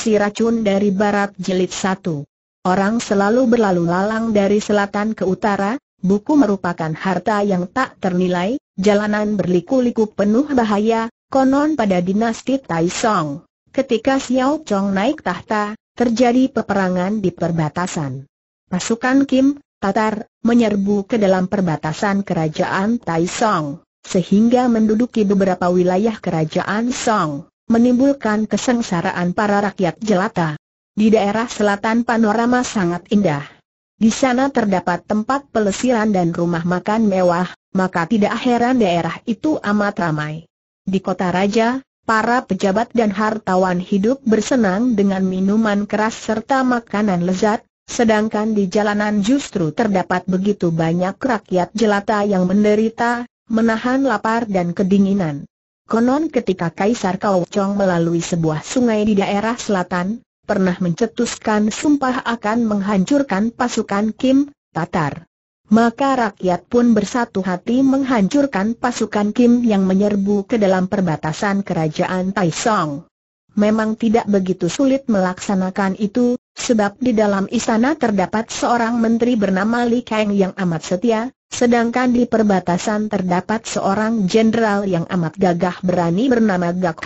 Si Racun dari Barat jelit satu. Orang selalu berlalu lalang dari selatan ke utara, buku merupakan harta yang tak ternilai, jalanan berliku-liku penuh bahaya, konon pada dinasti Taisong. Ketika Xiao Chong naik tahta, terjadi peperangan di perbatasan. Pasukan Kim, Tatar, menyerbu ke dalam perbatasan kerajaan Taisong, sehingga menduduki beberapa wilayah kerajaan Song menimbulkan kesengsaraan para rakyat jelata. Di daerah selatan panorama sangat indah. Di sana terdapat tempat pelesiran dan rumah makan mewah, maka tidak heran daerah itu amat ramai. Di kota raja, para pejabat dan hartawan hidup bersenang dengan minuman keras serta makanan lezat, sedangkan di jalanan justru terdapat begitu banyak rakyat jelata yang menderita, menahan lapar dan kedinginan. Konon ketika Kaisar Kaucong melalui sebuah sungai di daerah selatan, pernah mencetuskan sumpah akan menghancurkan pasukan Kim, Tatar. Maka rakyat pun bersatu hati menghancurkan pasukan Kim yang menyerbu ke dalam perbatasan kerajaan Taisong. Memang tidak begitu sulit melaksanakan itu, sebab di dalam istana terdapat seorang menteri bernama Li Kang yang amat setia, Sedangkan di perbatasan terdapat seorang jenderal yang amat gagah berani bernama Gak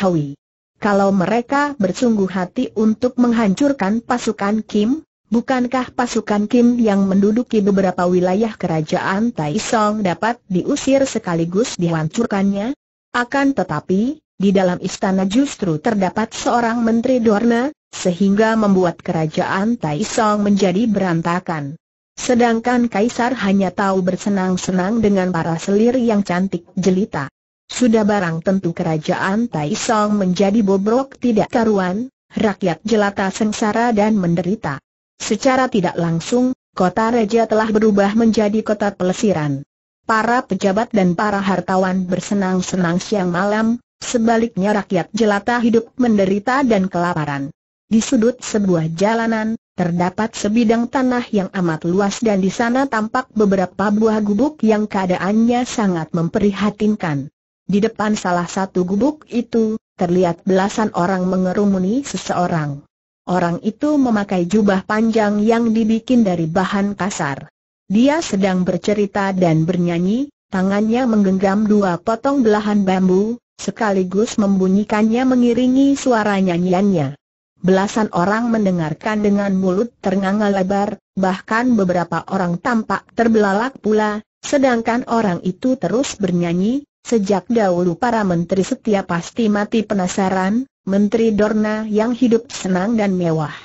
Kalau mereka bersungguh hati untuk menghancurkan pasukan Kim, bukankah pasukan Kim yang menduduki beberapa wilayah kerajaan Taisong dapat diusir sekaligus dihancurkannya? Akan tetapi, di dalam istana justru terdapat seorang menteri Dorna, sehingga membuat kerajaan Taisong menjadi berantakan. Sedangkan Kaisar hanya tahu bersenang-senang dengan para selir yang cantik jelita. Sudah barang tentu kerajaan Taisong menjadi bobrok tidak karuan, rakyat jelata sengsara dan menderita. Secara tidak langsung, kota Reja telah berubah menjadi kota pelesiran. Para pejabat dan para hartawan bersenang-senang siang malam, sebaliknya rakyat jelata hidup menderita dan kelaparan. Di sudut sebuah jalanan, Terdapat sebidang tanah yang amat luas dan di sana tampak beberapa buah gubuk yang keadaannya sangat memprihatinkan. Di depan salah satu gubuk itu, terlihat belasan orang mengerumuni seseorang. Orang itu memakai jubah panjang yang dibikin dari bahan kasar. Dia sedang bercerita dan bernyanyi, tangannya menggenggam dua potong belahan bambu, sekaligus membunyikannya mengiringi suara nyanyiannya. Belasan orang mendengarkan dengan mulut ternganga lebar, bahkan beberapa orang tampak terbelalak pula, sedangkan orang itu terus bernyanyi, sejak dahulu para menteri setia pasti mati penasaran, Menteri Dorna yang hidup senang dan mewah.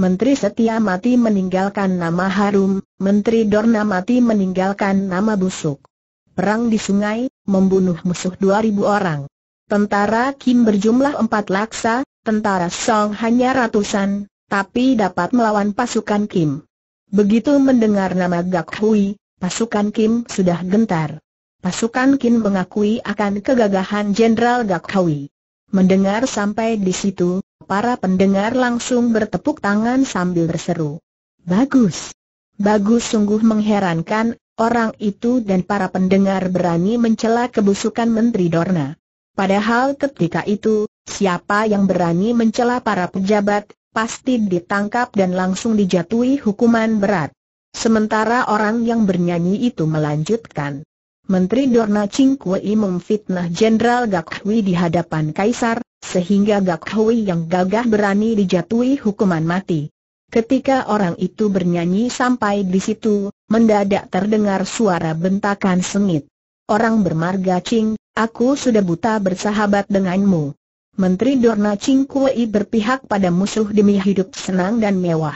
Menteri setia mati meninggalkan nama harum, Menteri Dorna mati meninggalkan nama busuk. Perang di sungai, membunuh musuh 2000 orang. Tentara Kim berjumlah empat laksa, tentara Song hanya ratusan, tapi dapat melawan pasukan Kim. Begitu mendengar nama Gak Hui, pasukan Kim sudah gentar. Pasukan Kim mengakui akan kegagahan Jenderal Gak Hui. Mendengar sampai di situ, para pendengar langsung bertepuk tangan sambil berseru. Bagus! Bagus sungguh mengherankan, orang itu dan para pendengar berani mencela kebusukan Menteri Dorna. Padahal ketika itu, Siapa yang berani mencela para pejabat, pasti ditangkap dan langsung dijatuhi hukuman berat. Sementara orang yang bernyanyi itu melanjutkan. Menteri Dorna Ching memfitnah Jenderal Gak di hadapan Kaisar, sehingga Gak yang gagah berani dijatuhi hukuman mati. Ketika orang itu bernyanyi sampai di situ, mendadak terdengar suara bentakan sengit. Orang bermarga Ching, aku sudah buta bersahabat denganmu. Menteri Dorna Cingkuei berpihak pada musuh demi hidup senang dan mewah.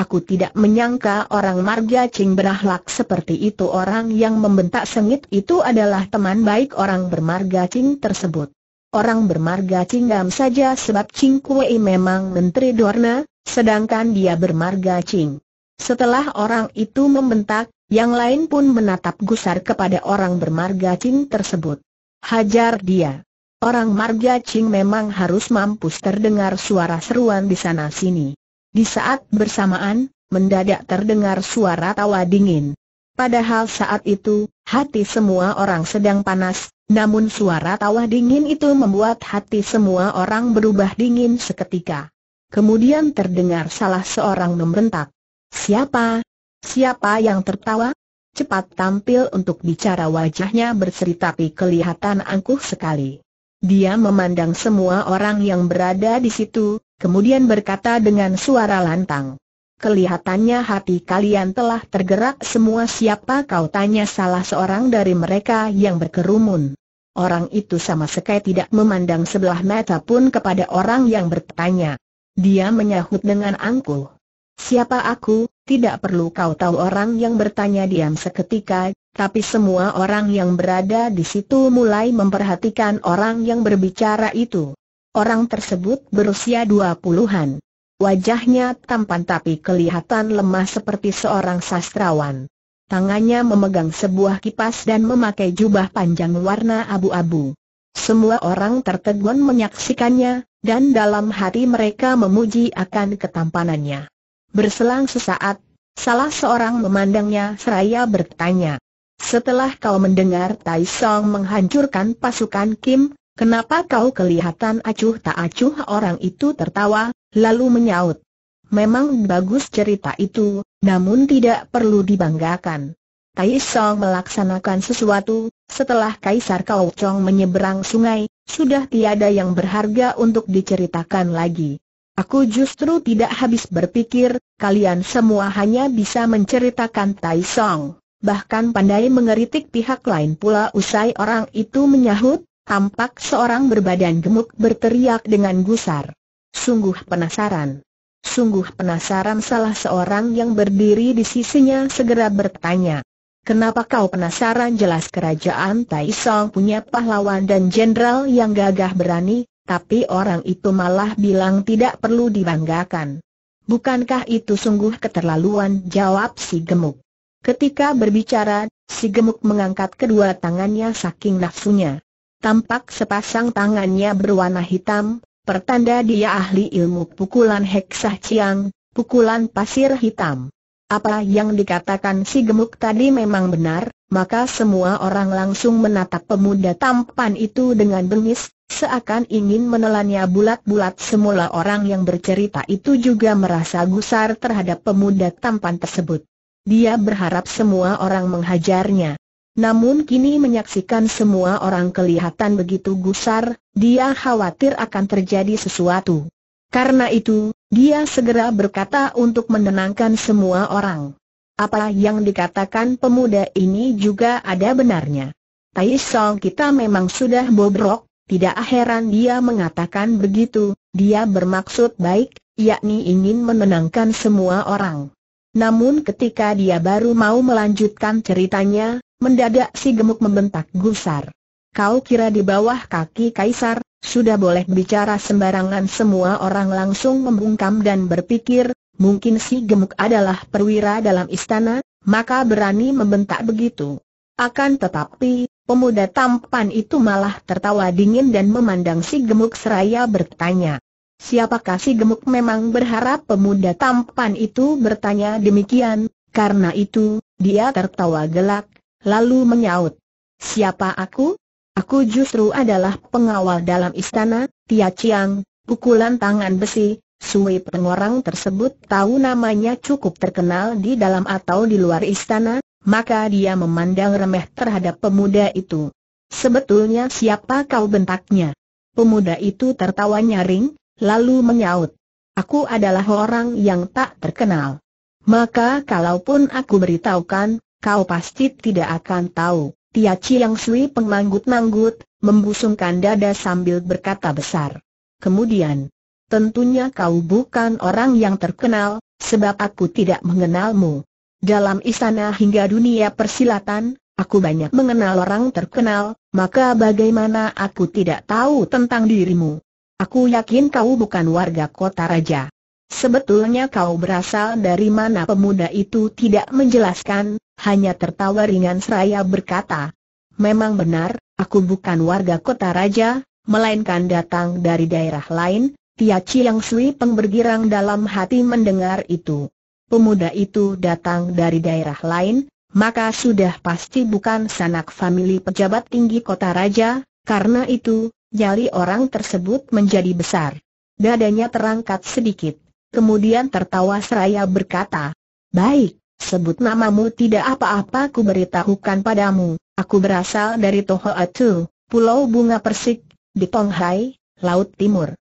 Aku tidak menyangka orang marga Cing berahlak seperti itu orang yang membentak sengit itu adalah teman baik orang bermarga Cing tersebut. Orang bermarga Cinggam saja sebab Cing Kuei memang Menteri Dorna, sedangkan dia bermarga Cing. Setelah orang itu membentak, yang lain pun menatap gusar kepada orang bermarga Cing tersebut. Hajar dia. Orang marga Ching memang harus mampus terdengar suara seruan di sana-sini. Di saat bersamaan, mendadak terdengar suara tawa dingin. Padahal saat itu, hati semua orang sedang panas, namun suara tawa dingin itu membuat hati semua orang berubah dingin seketika. Kemudian terdengar salah seorang membentak. Siapa? Siapa yang tertawa? Cepat tampil untuk bicara wajahnya berseri tapi kelihatan angkuh sekali. Dia memandang semua orang yang berada di situ, kemudian berkata dengan suara lantang. Kelihatannya hati kalian telah tergerak semua siapa kau tanya salah seorang dari mereka yang berkerumun. Orang itu sama sekali tidak memandang sebelah mata pun kepada orang yang bertanya. Dia menyahut dengan angkuh. Siapa aku, tidak perlu kau tahu orang yang bertanya diam seketika, tapi semua orang yang berada di situ mulai memperhatikan orang yang berbicara itu. Orang tersebut berusia dua puluhan. Wajahnya tampan tapi kelihatan lemah seperti seorang sastrawan. Tangannya memegang sebuah kipas dan memakai jubah panjang warna abu-abu. Semua orang tertegun menyaksikannya, dan dalam hati mereka memuji akan ketampanannya. Berselang sesaat, salah seorang memandangnya seraya bertanya, setelah kau mendengar Tai Song menghancurkan pasukan Kim, kenapa kau kelihatan acuh tak acuh orang itu tertawa, lalu menyaut. Memang bagus cerita itu, namun tidak perlu dibanggakan. Tai Song melaksanakan sesuatu, setelah Kaisar Kau Chong menyeberang sungai, sudah tiada yang berharga untuk diceritakan lagi. Aku justru tidak habis berpikir, kalian semua hanya bisa menceritakan Tai Song bahkan pandai mengeritik pihak lain pula usai orang itu menyahut, tampak seorang berbadan gemuk berteriak dengan gusar. Sungguh penasaran. Sungguh penasaran salah seorang yang berdiri di sisinya segera bertanya. Kenapa kau penasaran jelas kerajaan Taisong punya pahlawan dan jenderal yang gagah berani, tapi orang itu malah bilang tidak perlu dibanggakan. Bukankah itu sungguh keterlaluan jawab si gemuk. Ketika berbicara, si gemuk mengangkat kedua tangannya saking nafsunya. Tampak sepasang tangannya berwarna hitam, pertanda dia ahli ilmu pukulan heksah ciang, pukulan pasir hitam. Apa yang dikatakan si gemuk tadi memang benar, maka semua orang langsung menatap pemuda tampan itu dengan bengis, seakan ingin menelannya bulat-bulat semula orang yang bercerita itu juga merasa gusar terhadap pemuda tampan tersebut. Dia berharap semua orang menghajarnya. Namun kini menyaksikan semua orang kelihatan begitu gusar, dia khawatir akan terjadi sesuatu. Karena itu, dia segera berkata untuk menenangkan semua orang. Apa yang dikatakan pemuda ini juga ada benarnya. Tai Song kita memang sudah bobrok, tidak heran dia mengatakan begitu, dia bermaksud baik, yakni ingin menenangkan semua orang. Namun ketika dia baru mau melanjutkan ceritanya, mendadak si gemuk membentak gusar. Kau kira di bawah kaki kaisar, sudah boleh bicara sembarangan semua orang langsung membungkam dan berpikir, mungkin si gemuk adalah perwira dalam istana, maka berani membentak begitu. Akan tetapi, pemuda tampan itu malah tertawa dingin dan memandang si gemuk seraya bertanya, Siapa kasih gemuk memang berharap pemuda tampan itu bertanya demikian, karena itu, dia tertawa gelak, lalu menyaut. Siapa aku? Aku justru adalah pengawal dalam istana, Tia Chiang, pukulan tangan besi, Sui pengorang tersebut tahu namanya cukup terkenal di dalam atau di luar istana, maka dia memandang remeh terhadap pemuda itu. Sebetulnya siapa kau bentaknya? Pemuda itu tertawa nyaring, lalu menyaut. Aku adalah orang yang tak terkenal. Maka kalaupun aku beritahukan, kau pasti tidak akan tahu. Tia Chiang Sui penganggut-manggut, membusungkan dada sambil berkata besar. Kemudian, tentunya kau bukan orang yang terkenal, sebab aku tidak mengenalmu. Dalam istana hingga dunia persilatan, aku banyak mengenal orang terkenal, maka bagaimana aku tidak tahu tentang dirimu? Aku yakin kau bukan warga kota raja. Sebetulnya kau berasal dari mana pemuda itu tidak menjelaskan, hanya tertawa ringan seraya berkata. Memang benar, aku bukan warga kota raja, melainkan datang dari daerah lain, Tia Chiang Sui Peng bergirang dalam hati mendengar itu. Pemuda itu datang dari daerah lain, maka sudah pasti bukan sanak famili pejabat tinggi kota raja, karena itu, Jari orang tersebut menjadi besar. Dadanya terangkat sedikit. Kemudian tertawa seraya berkata, Baik, sebut namamu tidak apa-apa ku beritahukan padamu. Aku berasal dari Toho Atu, Pulau Bunga Persik, di Tonghai, Laut Timur.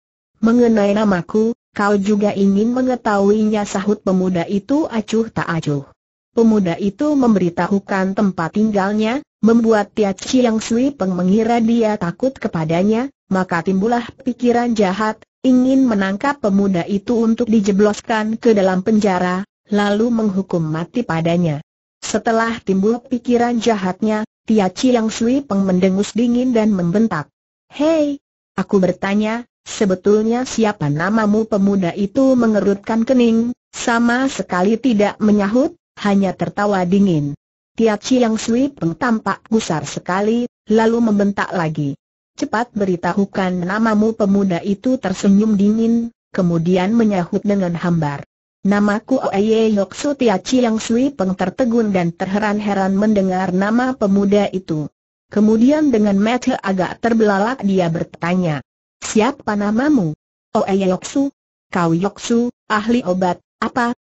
Mengenai namaku, kau juga ingin mengetahuinya sahut pemuda itu acuh tak acuh. Pemuda itu memberitahukan tempat tinggalnya, Membuat Tia Chiang Sui Peng mengira dia takut kepadanya, maka timbullah pikiran jahat, ingin menangkap pemuda itu untuk dijebloskan ke dalam penjara, lalu menghukum mati padanya. Setelah timbul pikiran jahatnya, Tia Chiang Sui Peng mendengus dingin dan membentak. Hei! Aku bertanya, sebetulnya siapa namamu pemuda itu mengerutkan kening, sama sekali tidak menyahut, hanya tertawa dingin. Tia Chiang Sui Peng tampak gusar sekali, lalu membentak lagi. Cepat beritahukan namamu pemuda itu tersenyum dingin, kemudian menyahut dengan hambar. Namaku Oeye Yoksu Tia yang Sui Peng tertegun dan terheran-heran mendengar nama pemuda itu. Kemudian dengan mata agak terbelalak dia bertanya, Siapa namamu? Oeye Su? Kau Su, ahli obat, apa?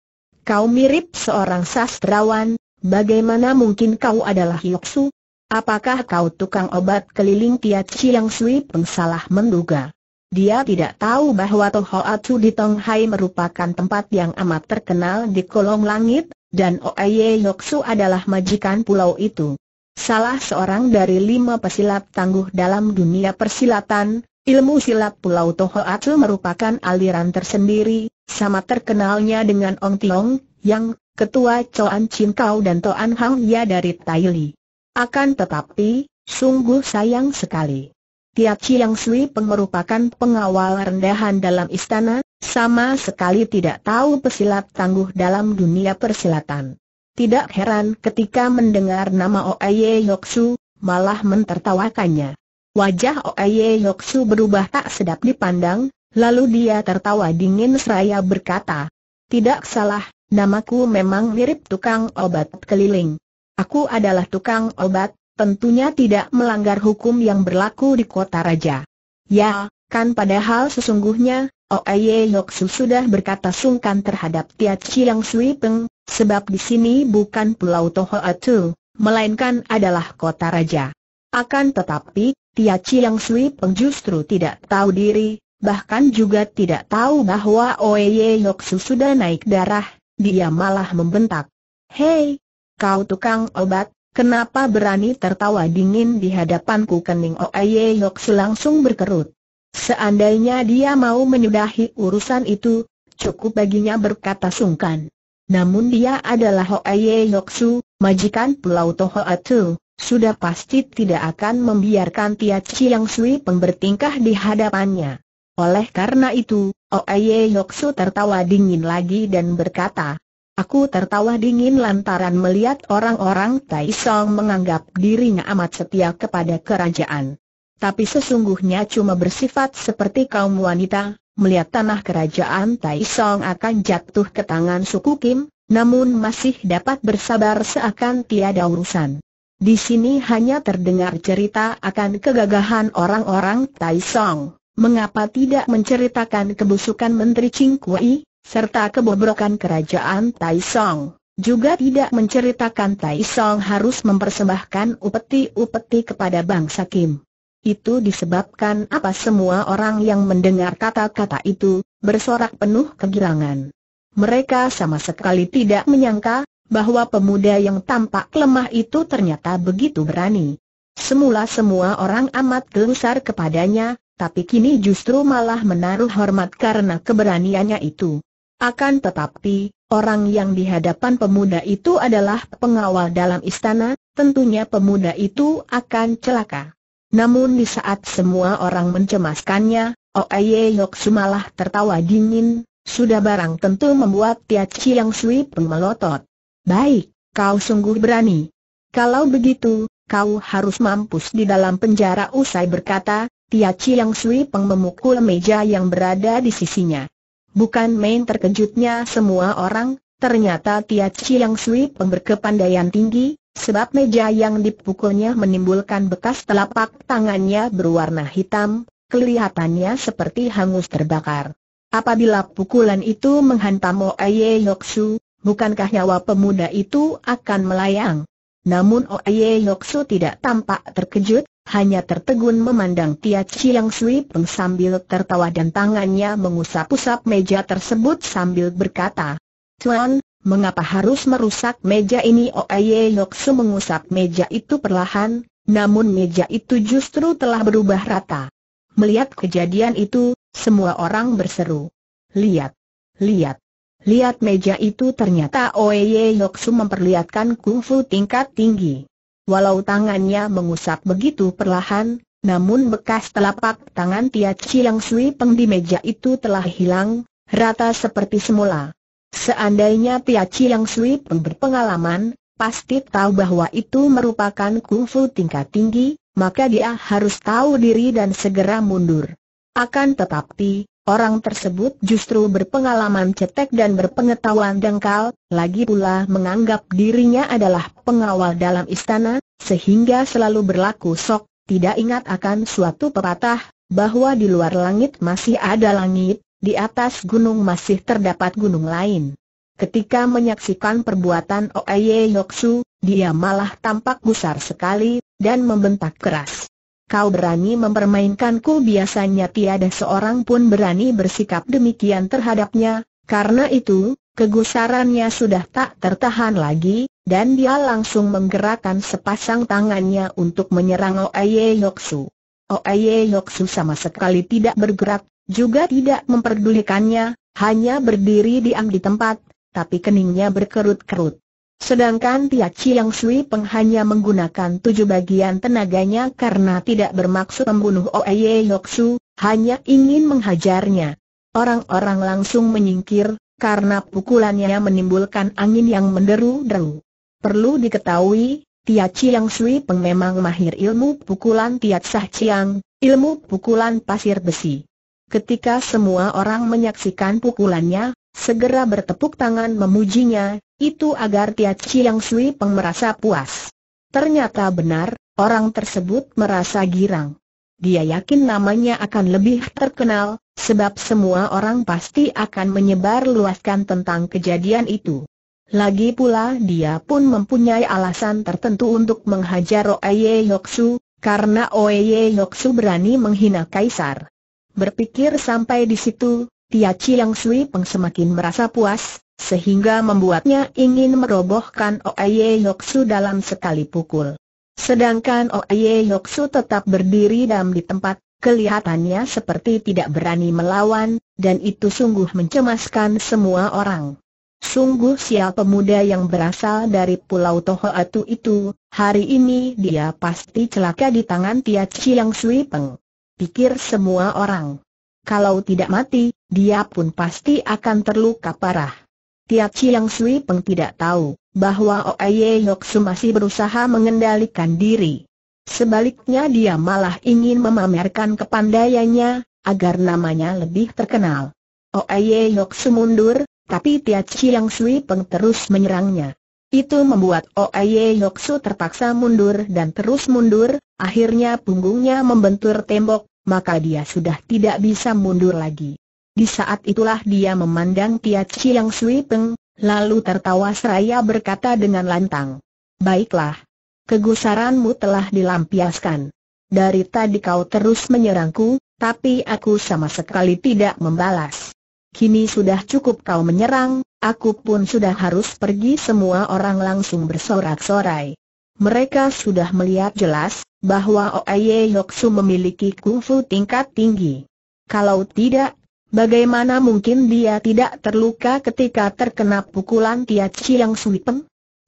Kau mirip seorang sastrawan, Bagaimana mungkin kau adalah Hyoksu? Apakah kau tukang obat keliling Kiat Chiang Sui Peng menduga? Dia tidak tahu bahwa Tohoatsu di Tonghai merupakan tempat yang amat terkenal di kolong langit, dan Oeye Yoksu adalah majikan pulau itu. Salah seorang dari lima pesilat tangguh dalam dunia persilatan, ilmu silat pulau Tohoatsu merupakan aliran tersendiri, sama terkenalnya dengan Ong Tiong, yang ketua Coan Chin Kau dan Toan Hang Ya dari Taili. Akan tetapi, sungguh sayang sekali. Tiap Chiang Sui Peng merupakan pengawal rendahan dalam istana, sama sekali tidak tahu pesilat tangguh dalam dunia persilatan. Tidak heran ketika mendengar nama Oye Yoksu, malah mentertawakannya. Wajah Oye Yoksu berubah tak sedap dipandang, lalu dia tertawa dingin seraya berkata, Tidak salah, Namaku memang mirip tukang obat keliling. Aku adalah tukang obat, tentunya tidak melanggar hukum yang berlaku di kota raja. Ya, kan padahal sesungguhnya, Oye Yoksu sudah berkata sungkan terhadap Tia Chiang Sui Peng, sebab di sini bukan Pulau toho Atu, melainkan adalah kota raja. Akan tetapi, Tia Chiang Sui Peng justru tidak tahu diri, bahkan juga tidak tahu bahwa Oye Yoksu sudah naik darah, dia malah membentak. Hei, kau tukang obat, kenapa berani tertawa dingin di hadapanku kening Oye Yoksu langsung berkerut. Seandainya dia mau menyudahi urusan itu, cukup baginya berkata sungkan. Namun dia adalah Oye Yoksu, majikan Pulau Toho Tohoatu sudah pasti tidak akan membiarkan Tia Chiang Sui pembertingkah di hadapannya. Oleh karena itu, Oye oh, Yoksu tertawa dingin lagi dan berkata, Aku tertawa dingin lantaran melihat orang-orang Taisong menganggap dirinya amat setia kepada kerajaan. Tapi sesungguhnya cuma bersifat seperti kaum wanita, melihat tanah kerajaan Taisong akan jatuh ke tangan suku Kim, namun masih dapat bersabar seakan tiada urusan. Di sini hanya terdengar cerita akan kegagahan orang-orang Taisong mengapa tidak menceritakan kebusukan Menteri Ching Kui, serta kebobrokan kerajaan Tai Song. Juga tidak menceritakan Tai Song harus mempersembahkan upeti-upeti kepada bangsa Kim. Itu disebabkan apa semua orang yang mendengar kata-kata itu, bersorak penuh kegirangan. Mereka sama sekali tidak menyangka, bahwa pemuda yang tampak lemah itu ternyata begitu berani. Semula semua orang amat gelusar kepadanya, tapi kini justru malah menaruh hormat karena keberaniannya itu. Akan tetapi, orang yang di hadapan pemuda itu adalah pengawal dalam istana, tentunya pemuda itu akan celaka. Namun di saat semua orang mencemaskannya, Oeye Yoksu sumalah tertawa dingin, sudah barang tentu membuat Tia Chiang Sui pun melotot. Baik, kau sungguh berani. Kalau begitu, kau harus mampus di dalam penjara usai berkata, Tia Chiang Sui Peng memukul meja yang berada di sisinya. Bukan main terkejutnya semua orang, ternyata Tia Chiang Sui Peng berkepandaian tinggi, sebab meja yang dipukulnya menimbulkan bekas telapak tangannya berwarna hitam, kelihatannya seperti hangus terbakar. Apabila pukulan itu menghantam Oye Yoksu, bukankah nyawa pemuda itu akan melayang? Namun Oye Yoksu tidak tampak terkejut, hanya tertegun memandang Tia Chiang Sui Peng sambil tertawa dan tangannya mengusap-usap meja tersebut sambil berkata, Tuan, mengapa harus merusak meja ini? Oye su mengusap meja itu perlahan, namun meja itu justru telah berubah rata. Melihat kejadian itu, semua orang berseru. Lihat, lihat, lihat meja itu ternyata Oye Yoksu memperlihatkan kungfu tingkat tinggi. Walau tangannya mengusap begitu perlahan, namun bekas telapak tangan Tia Chiang Sui Peng di meja itu telah hilang, rata seperti semula. Seandainya Tia Chiang Sui Peng berpengalaman, pasti tahu bahwa itu merupakan kungfu tingkat tinggi, maka dia harus tahu diri dan segera mundur. Akan tetapi, Orang tersebut justru berpengalaman cetek dan berpengetahuan dangkal, lagi pula menganggap dirinya adalah pengawal dalam istana, sehingga selalu berlaku sok, tidak ingat akan suatu pepatah, bahwa di luar langit masih ada langit, di atas gunung masih terdapat gunung lain. Ketika menyaksikan perbuatan Oeye Yoksu, dia malah tampak gusar sekali, dan membentak keras kau berani mempermainkanku biasanya tiada seorang pun berani bersikap demikian terhadapnya, karena itu, kegusarannya sudah tak tertahan lagi, dan dia langsung menggerakkan sepasang tangannya untuk menyerang Oeye Yoksu. Oeye Yoksu sama sekali tidak bergerak, juga tidak memperdulikannya, hanya berdiri diam di tempat, tapi keningnya berkerut-kerut. Sedangkan Tia Chiang Sui Peng hanya menggunakan tujuh bagian tenaganya karena tidak bermaksud membunuh Oeye Yoksu, hanya ingin menghajarnya. Orang-orang langsung menyingkir, karena pukulannya menimbulkan angin yang menderu-deru. Perlu diketahui, Tia Chiang Sui Peng memang mahir ilmu pukulan Tia Sah Chiang, ilmu pukulan pasir besi. Ketika semua orang menyaksikan pukulannya, segera bertepuk tangan memujinya, itu agar Tia Chiang Sui Peng merasa puas. Ternyata benar, orang tersebut merasa girang. Dia yakin namanya akan lebih terkenal, sebab semua orang pasti akan menyebar luaskan tentang kejadian itu. Lagi pula dia pun mempunyai alasan tertentu untuk menghajar Oye Yoksu, karena Oye Yoksu berani menghina Kaisar. Berpikir sampai di situ, Tia Chiang Sui Peng semakin merasa puas, sehingga membuatnya ingin merobohkan Oye Yoksu dalam sekali pukul. Sedangkan Oye Yoksu tetap berdiri dalam di tempat, kelihatannya seperti tidak berani melawan, dan itu sungguh mencemaskan semua orang. Sungguh sial pemuda yang berasal dari Pulau Tohoatu itu, hari ini dia pasti celaka di tangan Tia Chiang Sui Peng. Pikir semua orang. Kalau tidak mati, dia pun pasti akan terluka parah. Tia Chiang Sui Peng tidak tahu bahwa Oye Yoksu masih berusaha mengendalikan diri. Sebaliknya dia malah ingin memamerkan kepandaiannya, agar namanya lebih terkenal. Oye Yoksu mundur, tapi Tia Chiang Sui Peng terus menyerangnya. Itu membuat Oye Yoksu terpaksa mundur dan terus mundur, akhirnya punggungnya membentur tembok, maka dia sudah tidak bisa mundur lagi. Di saat itulah dia memandang Tia Chiang Sui Peng, lalu tertawa seraya berkata dengan lantang. Baiklah. Kegusaranmu telah dilampiaskan. Dari tadi kau terus menyerangku, tapi aku sama sekali tidak membalas. Kini sudah cukup kau menyerang, aku pun sudah harus pergi semua orang langsung bersorak-sorai. Mereka sudah melihat jelas, bahwa Oye Yoksu memiliki kungfu tingkat tinggi. Kalau tidak Bagaimana mungkin dia tidak terluka ketika terkena pukulan Tia Chiang Sui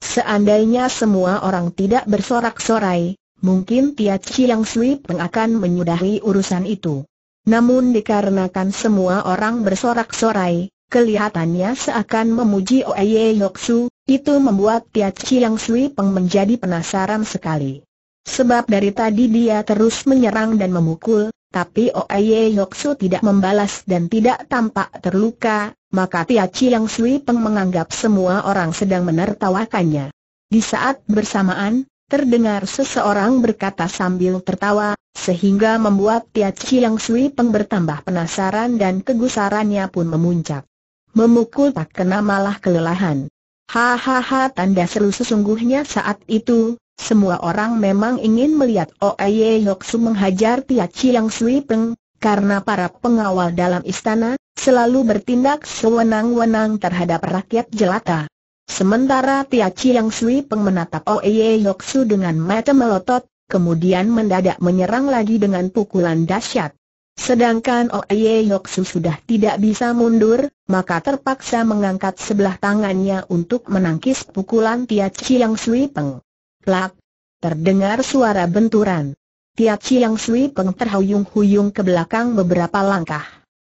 Seandainya semua orang tidak bersorak-sorai, mungkin Tia Chiang Sui Peng akan menyudahi urusan itu. Namun dikarenakan semua orang bersorak-sorai, kelihatannya seakan memuji Oeye Yoksu, itu membuat Tia Chiang Sui menjadi penasaran sekali. Sebab dari tadi dia terus menyerang dan memukul, tapi Oye Yoksu tidak membalas dan tidak tampak terluka, maka Tia Chiang Sui Peng menganggap semua orang sedang menertawakannya. Di saat bersamaan, terdengar seseorang berkata sambil tertawa, sehingga membuat Tia Chiang Sui Peng bertambah penasaran dan kegusarannya pun memuncak. Memukul tak kena malah kelelahan. Hahaha tanda seru sesungguhnya saat itu, semua orang memang ingin melihat Oye oh Yoksu menghajar Tia Chiang Sui Peng, karena para pengawal dalam istana, selalu bertindak sewenang-wenang terhadap rakyat jelata. Sementara Tia Chiang Sui Peng menatap Oye oh Yoksu dengan mata melotot, kemudian mendadak menyerang lagi dengan pukulan dahsyat. Sedangkan Oye oh Yoksu sudah tidak bisa mundur, maka terpaksa mengangkat sebelah tangannya untuk menangkis pukulan Tia Chiang Sui Peng. Plak. Terdengar suara benturan. Tiap Chiang Sui Peng terhuyung-huyung ke belakang beberapa langkah.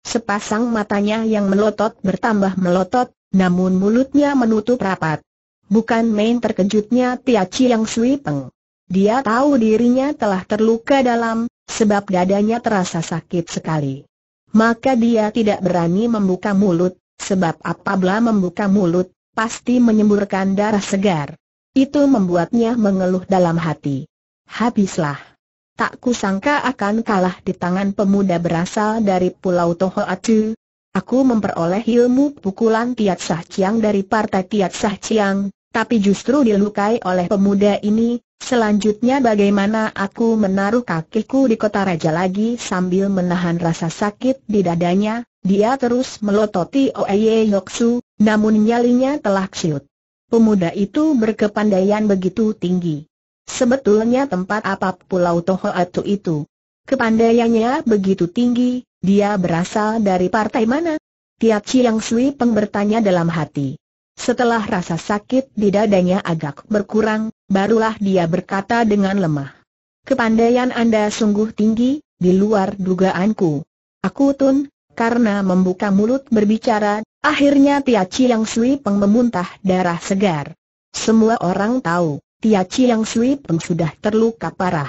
Sepasang matanya yang melotot bertambah melotot, namun mulutnya menutup rapat. Bukan main terkejutnya Tiap Chiang Sui Peng. Dia tahu dirinya telah terluka dalam, sebab dadanya terasa sakit sekali. Maka dia tidak berani membuka mulut, sebab apabila membuka mulut, pasti menyemburkan darah segar. Itu membuatnya mengeluh dalam hati. Habislah. Tak kusangka akan kalah di tangan pemuda berasal dari Pulau Tohoatu. Aku memperoleh ilmu pukulan Tiat Sah Chiang dari partai Tiat Sah Chiang, tapi justru dilukai oleh pemuda ini. Selanjutnya bagaimana aku menaruh kakiku di kota raja lagi sambil menahan rasa sakit di dadanya, dia terus melototi Oeye Yoksu, namun nyalinya telah ciut. Pemuda itu berkepandaian begitu tinggi. Sebetulnya tempat apa Pulau Tohoatu itu? Kepandaiannya begitu tinggi, dia berasal dari partai mana? Tiap Chiang Sui Peng bertanya dalam hati. Setelah rasa sakit di dadanya agak berkurang, barulah dia berkata dengan lemah. Kepandaian Anda sungguh tinggi, di luar dugaanku. Aku tun, karena membuka mulut berbicara, Akhirnya Tia Chiang Sui Peng memuntah darah segar. Semua orang tahu, Tia Chiang Sui Peng sudah terluka parah.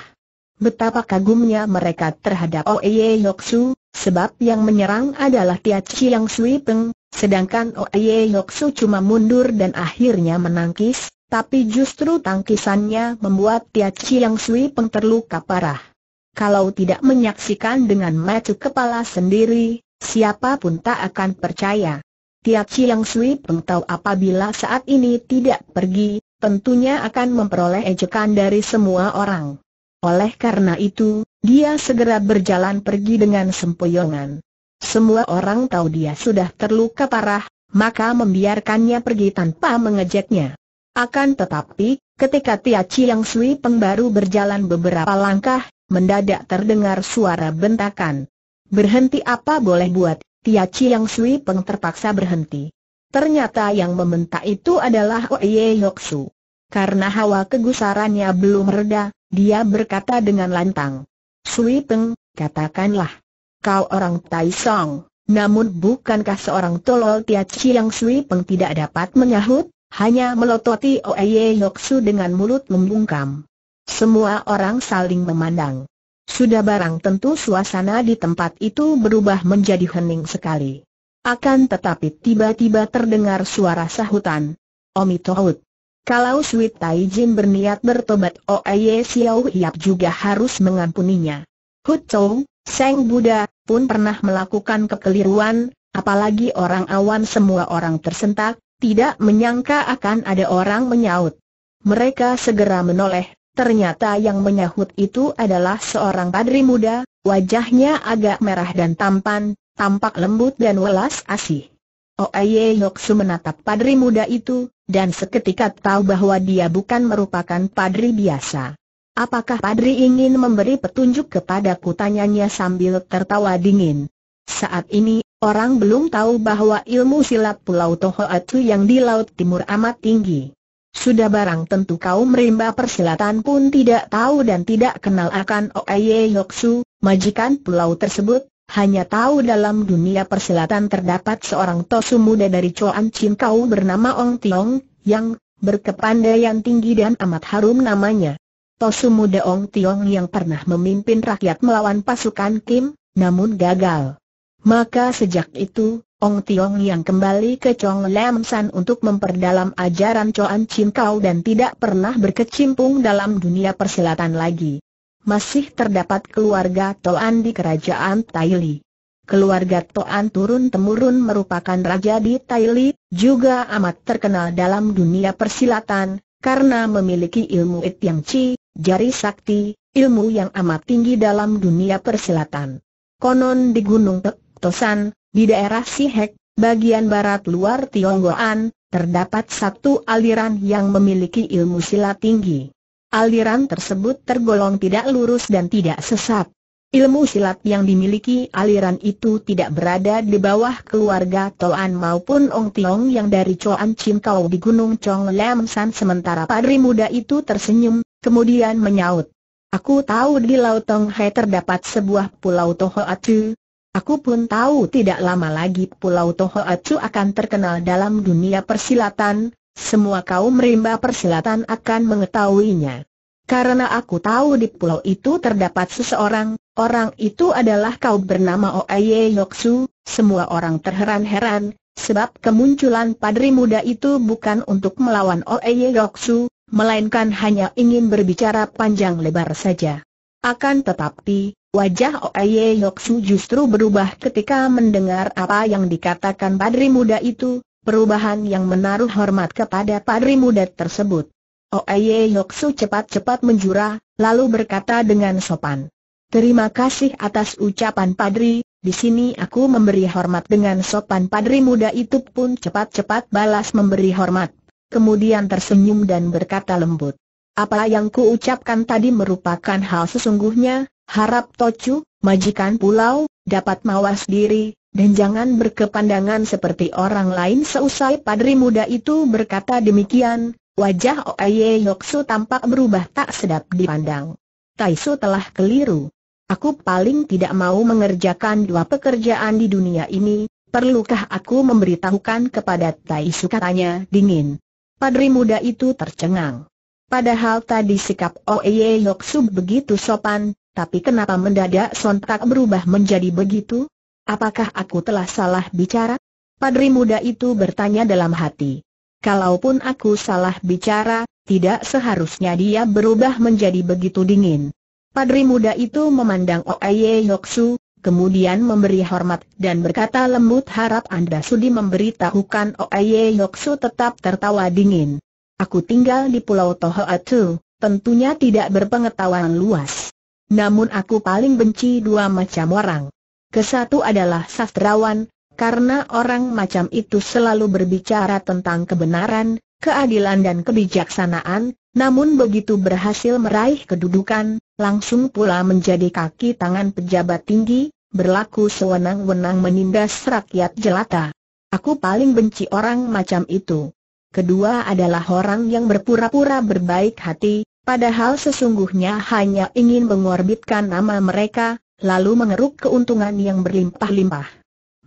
Betapa kagumnya mereka terhadap Oye Su, sebab yang menyerang adalah Tia Chiang Sui Peng, sedangkan Oye Su cuma mundur dan akhirnya menangkis, tapi justru tangkisannya membuat Tia Chiang Sui Peng terluka parah. Kalau tidak menyaksikan dengan mata kepala sendiri, siapapun tak akan percaya. Tia Chiang Sui Peng tahu apabila saat ini tidak pergi, tentunya akan memperoleh ejekan dari semua orang. Oleh karena itu, dia segera berjalan pergi dengan sempoyongan. Semua orang tahu dia sudah terluka parah, maka membiarkannya pergi tanpa mengejeknya. Akan tetapi, ketika Tia Chiang Sui Peng baru berjalan beberapa langkah, mendadak terdengar suara bentakan. Berhenti apa boleh buat, Tia Chiang Sui Peng terpaksa berhenti. Ternyata yang meminta itu adalah Oye oh Su. Karena hawa kegusarannya belum reda, dia berkata dengan lantang. Sui Peng, katakanlah. Kau orang Tai Song, namun bukankah seorang tolol Tia Chiang Sui Peng tidak dapat menyahut? Hanya melototi Oye oh Su dengan mulut membungkam. Semua orang saling memandang. Sudah barang tentu suasana di tempat itu berubah menjadi hening sekali. Akan tetapi tiba-tiba terdengar suara sahutan. Omi Tohut. Kalau Sweet Tai Jin berniat bertobat Oeye Xiao Hiap juga harus mengampuninya. Hut Chou, Seng Buddha, pun pernah melakukan kekeliruan, apalagi orang awan semua orang tersentak, tidak menyangka akan ada orang menyaut. Mereka segera menoleh, Ternyata yang menyahut itu adalah seorang padri muda, wajahnya agak merah dan tampan, tampak lembut dan welas asih. Oye oh, Yoksu menatap padri muda itu, dan seketika tahu bahwa dia bukan merupakan padri biasa. Apakah padri ingin memberi petunjuk kepada tanyanya sambil tertawa dingin. Saat ini, orang belum tahu bahwa ilmu silat Pulau Tohoatu yang di Laut Timur amat tinggi. Sudah barang tentu kaum rimba persilatan pun tidak tahu dan tidak kenal akan Oye Yoksu, majikan pulau tersebut, hanya tahu dalam dunia persilatan terdapat seorang tosu muda dari Choan Chin Kau bernama Ong Tiong, yang berkepandaian tinggi dan amat harum namanya. Tosu muda Ong Tiong yang pernah memimpin rakyat melawan pasukan Kim, namun gagal. Maka sejak itu, Ong Tiong yang kembali ke Chong Lam San untuk memperdalam ajaran Choan Chin Kau dan tidak pernah berkecimpung dalam dunia persilatan lagi. Masih terdapat keluarga Toan di kerajaan Taili. Keluarga Toan turun-temurun merupakan raja di Taili, juga amat terkenal dalam dunia persilatan, karena memiliki ilmu It Yang Chi, jari sakti, ilmu yang amat tinggi dalam dunia persilatan. Konon di Gunung Tek Tosan, di daerah Sihek, bagian barat luar Tionggoan, terdapat satu aliran yang memiliki ilmu silat tinggi. Aliran tersebut tergolong tidak lurus dan tidak sesat. Ilmu silat yang dimiliki aliran itu tidak berada di bawah keluarga Toan maupun Ong Tiong yang dari Coan Chin Kau di Gunung Chong Lam San sementara padri muda itu tersenyum, kemudian menyaut. Aku tahu di Laut Tong Hai terdapat sebuah pulau Atu, Aku pun tahu tidak lama lagi Pulau Toho Acu akan terkenal dalam dunia persilatan, semua kaum rimba persilatan akan mengetahuinya. Karena aku tahu di pulau itu terdapat seseorang, orang itu adalah kau bernama Oaye Yoksu, semua orang terheran-heran, sebab kemunculan padri muda itu bukan untuk melawan Oaye Yoksu, melainkan hanya ingin berbicara panjang lebar saja. Akan tetapi, Wajah Oye Yoksu justru berubah ketika mendengar apa yang dikatakan Padri Muda itu, perubahan yang menaruh hormat kepada Padri Muda tersebut. Oye Yoksu cepat-cepat menjura, lalu berkata dengan sopan. Terima kasih atas ucapan Padri, di sini aku memberi hormat dengan sopan Padri Muda itu pun cepat-cepat balas memberi hormat. Kemudian tersenyum dan berkata lembut. Apa yang kuucapkan tadi merupakan hal sesungguhnya, Harap Tocu, majikan pulau, dapat mawas diri, dan jangan berkepandangan seperti orang lain seusai padri muda itu berkata demikian, wajah Oeye Yoksu tampak berubah tak sedap dipandang. Taisu telah keliru. Aku paling tidak mau mengerjakan dua pekerjaan di dunia ini, perlukah aku memberitahukan kepada Taisu katanya dingin. Padri muda itu tercengang. Padahal tadi sikap Oeye Yoksu begitu sopan, tapi kenapa mendadak sontak berubah menjadi begitu? Apakah aku telah salah bicara? Padri muda itu bertanya dalam hati. Kalaupun aku salah bicara, tidak seharusnya dia berubah menjadi begitu dingin. Padri muda itu memandang Oaye Yoksu, kemudian memberi hormat dan berkata lembut harap Anda sudi memberitahukan Oaye Yoksu tetap tertawa dingin. Aku tinggal di Pulau Tohoatu, tentunya tidak berpengetahuan luas. Namun aku paling benci dua macam orang. Kesatu adalah sastrawan, karena orang macam itu selalu berbicara tentang kebenaran, keadilan dan kebijaksanaan, namun begitu berhasil meraih kedudukan, langsung pula menjadi kaki tangan pejabat tinggi, berlaku sewenang-wenang menindas rakyat jelata. Aku paling benci orang macam itu. Kedua adalah orang yang berpura-pura berbaik hati, Padahal sesungguhnya hanya ingin mengorbitkan nama mereka, lalu mengeruk keuntungan yang berlimpah-limpah.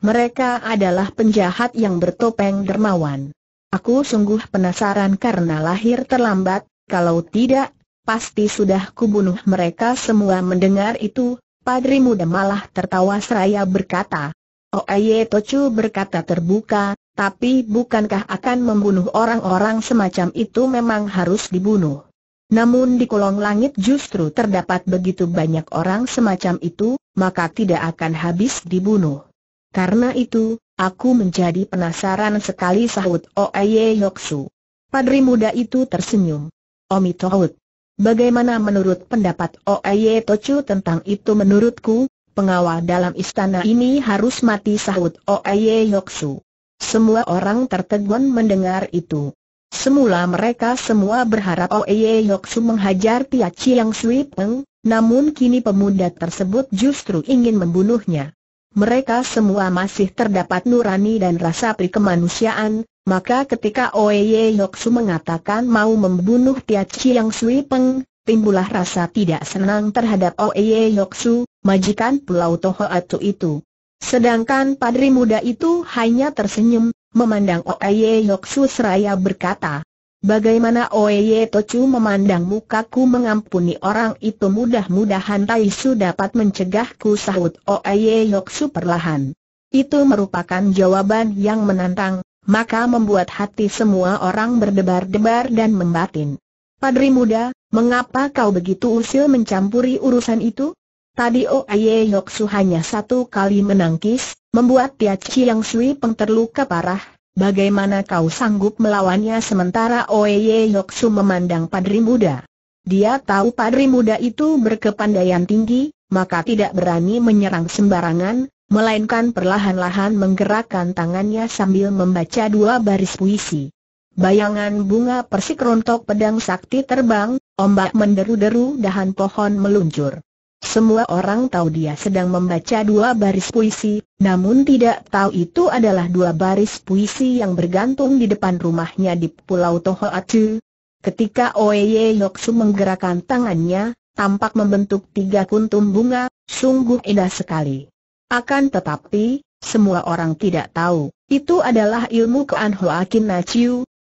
Mereka adalah penjahat yang bertopeng dermawan. Aku sungguh penasaran karena lahir terlambat, kalau tidak, pasti sudah kubunuh mereka semua mendengar itu, Padri muda malah tertawa seraya berkata, Oye oh, Tocu berkata terbuka, tapi bukankah akan membunuh orang-orang semacam itu memang harus dibunuh? Namun di kolong langit justru terdapat begitu banyak orang semacam itu, maka tidak akan habis dibunuh. Karena itu, aku menjadi penasaran sekali sahut Oeye Yoksu. Padri muda itu tersenyum. Omi Tohut. Bagaimana menurut pendapat Oeye Tochu tentang itu menurutku, pengawal dalam istana ini harus mati sahut Oeye Yoksu. Semua orang tertegun mendengar itu. Semula mereka semua berharap Oeye Yoksu menghajar Tia Chiang Sui Peng, namun kini pemuda tersebut justru ingin membunuhnya. Mereka semua masih terdapat nurani dan rasa pri maka ketika Oeye Yoksu mengatakan mau membunuh Tia Chiang Sui Peng, timbulah rasa tidak senang terhadap Oeye Yoksu, majikan Pulau Toho Atu itu. Sedangkan padri muda itu hanya tersenyum, Memandang Oeye Yoksu seraya berkata, Bagaimana Oeye Tochu memandang mukaku mengampuni orang itu mudah-mudahan Taisu dapat mencegahku sahut Oeye Yoksu perlahan. Itu merupakan jawaban yang menantang, maka membuat hati semua orang berdebar-debar dan membatin. Padri muda, mengapa kau begitu usil mencampuri urusan itu? Tadi Oye Yoksu hanya satu kali menangkis, membuat Tia Chiang Sui Peng terluka parah. Bagaimana kau sanggup melawannya sementara Oye Yoksu memandang Padri Muda? Dia tahu Padri Muda itu berkepandaian tinggi, maka tidak berani menyerang sembarangan, melainkan perlahan-lahan menggerakkan tangannya sambil membaca dua baris puisi. Bayangan bunga persik rontok pedang sakti terbang, ombak menderu-deru dahan pohon meluncur. Semua orang tahu dia sedang membaca dua baris puisi, namun tidak tahu itu adalah dua baris puisi yang bergantung di depan rumahnya di Pulau Tohoatu. Ketika Oye Yoksu menggerakkan tangannya, tampak membentuk tiga kuntum bunga, sungguh indah sekali. Akan tetapi, semua orang tidak tahu, itu adalah ilmu Kean Hoa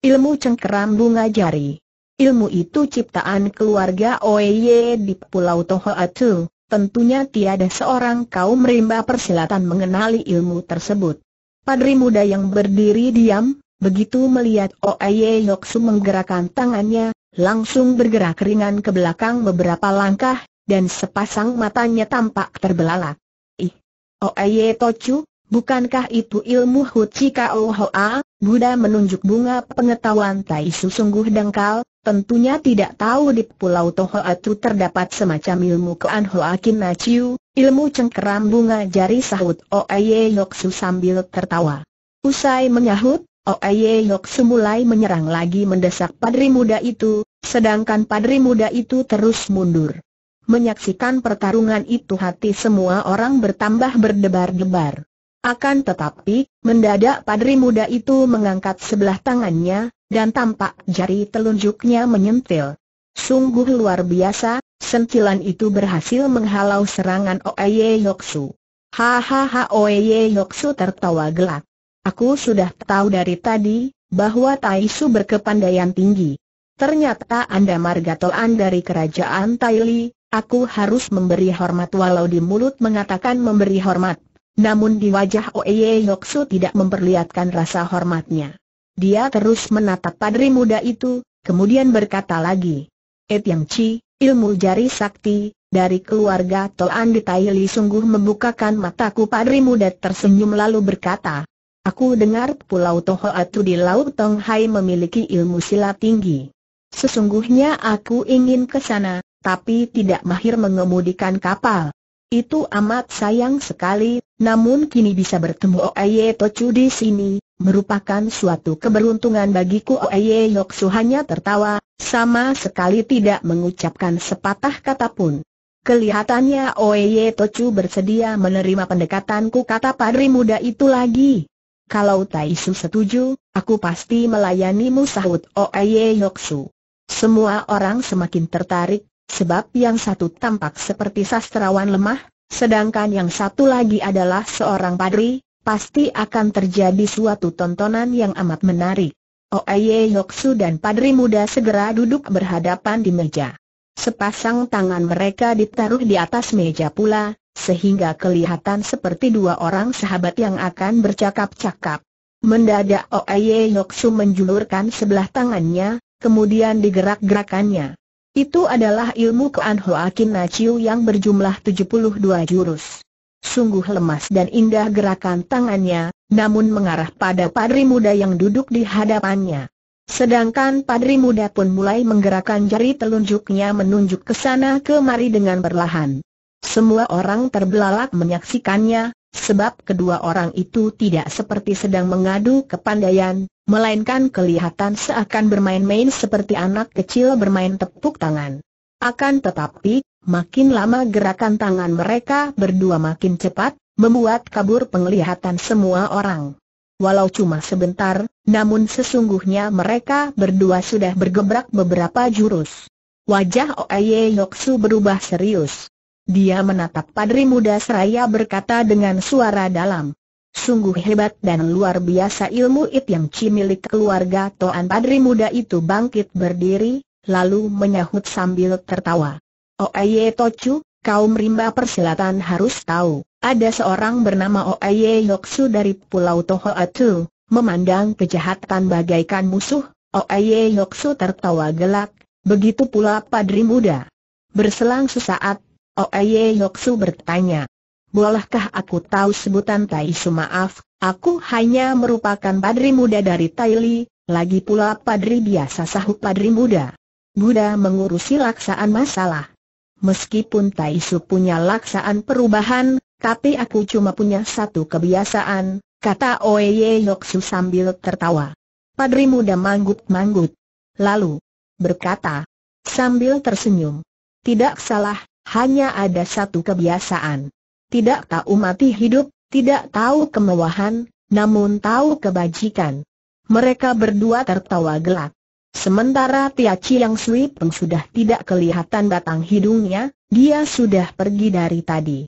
ilmu cengkeram bunga jari. Ilmu itu ciptaan keluarga Oeye di Pulau Toho Tohoatu, tentunya tiada seorang kaum rimba persilatan mengenali ilmu tersebut. Padri muda yang berdiri diam, begitu melihat Oeye Yoksu menggerakkan tangannya, langsung bergerak ringan ke belakang beberapa langkah, dan sepasang matanya tampak terbelalak. Ih! Oeye Tochu, Bukankah itu ilmu Hucika Hoa? Buddha menunjuk bunga pengetahuan Tai su sungguh dangkal, tentunya tidak tahu di Pulau Tohoa itu terdapat semacam ilmu Kean Hoa Chiu, ilmu cengkeram bunga jari sahut Oeye su sambil tertawa. Usai menyahut, Oeye Su mulai menyerang lagi mendesak padri muda itu, sedangkan padri muda itu terus mundur. Menyaksikan pertarungan itu hati semua orang bertambah berdebar-debar. Akan tetapi, mendadak padri muda itu mengangkat sebelah tangannya, dan tampak jari telunjuknya menyentil. Sungguh luar biasa, sentilan itu berhasil menghalau serangan Oeye Yoksu. Hahaha Oeye Yoksu tertawa gelak. Aku sudah tahu dari tadi, bahwa Taisu berkepandaian tinggi. Ternyata Anda margatolan dari kerajaan Taili, aku harus memberi hormat walau di mulut mengatakan memberi hormat. Namun di wajah Oeye Yoksu tidak memperlihatkan rasa hormatnya. Dia terus menatap padri muda itu, kemudian berkata lagi. Et Yang Chi, ilmu jari sakti, dari keluarga Toan di Taili sungguh membukakan mataku padri muda tersenyum lalu berkata. Aku dengar Pulau Toho Tohoatu di Laut Tonghai memiliki ilmu silat tinggi. Sesungguhnya aku ingin ke sana, tapi tidak mahir mengemudikan kapal. Itu amat sayang sekali, namun kini bisa bertemu Oeye Tochu di sini, merupakan suatu keberuntungan bagiku Oeye Yoksu hanya tertawa, sama sekali tidak mengucapkan sepatah kata pun. Kelihatannya Oeye Tochu bersedia menerima pendekatanku kata padri muda itu lagi. Kalau Taisu setuju, aku pasti melayanimu sahut Oeye Yoksu. Semua orang semakin tertarik sebab yang satu tampak seperti sastrawan lemah, sedangkan yang satu lagi adalah seorang padri, pasti akan terjadi suatu tontonan yang amat menarik. Oeye oh, Yoksu dan padri muda segera duduk berhadapan di meja. Sepasang tangan mereka ditaruh di atas meja pula, sehingga kelihatan seperti dua orang sahabat yang akan bercakap-cakap. Mendadak Oeye oh, Yoksu menjulurkan sebelah tangannya, kemudian digerak-gerakannya. Itu adalah ilmu Kuan Hoa Kim berjumlah yang berjumlah 72 jurus. Sungguh lemas dan indah gerakan tangannya, namun mengarah pada padri muda yang duduk di hadapannya. Sedangkan padri muda pun mulai menggerakkan jari telunjuknya menunjuk ke sana kemari dengan perlahan. Semua orang terbelalak menyaksikannya, sebab kedua orang itu tidak seperti sedang mengadu kepandaian, melainkan kelihatan seakan bermain-main seperti anak kecil bermain tepuk tangan. Akan tetapi, makin lama gerakan tangan mereka berdua makin cepat, membuat kabur penglihatan semua orang. Walau cuma sebentar, namun sesungguhnya mereka berdua sudah bergebrak beberapa jurus. Wajah Oye Yoksu berubah serius. Dia menatap padri muda seraya berkata dengan suara dalam, Sungguh hebat dan luar biasa ilmu it yang cimilik keluarga Toan Padri muda itu bangkit berdiri, lalu menyahut sambil tertawa. Oeye Tochu, kaum rimba persilatan harus tahu, ada seorang bernama Oeye Yoksu dari Pulau Tohoatu, memandang kejahatan bagaikan musuh, Oeye Yoksu tertawa gelak, begitu pula Padri muda. Berselang sesaat, Oeye Yoksu bertanya, Bolehkah aku tahu sebutan Taisu maaf, aku hanya merupakan padri muda dari Taili, lagi pula padri biasa sahut padri muda. Buddha mengurusi laksaan masalah. Meskipun Taisu punya laksaan perubahan, tapi aku cuma punya satu kebiasaan, kata Oeye Yoksu sambil tertawa. Padri muda manggut-manggut. Lalu, berkata, sambil tersenyum. Tidak salah, hanya ada satu kebiasaan tidak tahu mati hidup, tidak tahu kemewahan, namun tahu kebajikan. Mereka berdua tertawa gelak. Sementara Tia Chiang Sui Peng sudah tidak kelihatan batang hidungnya, dia sudah pergi dari tadi.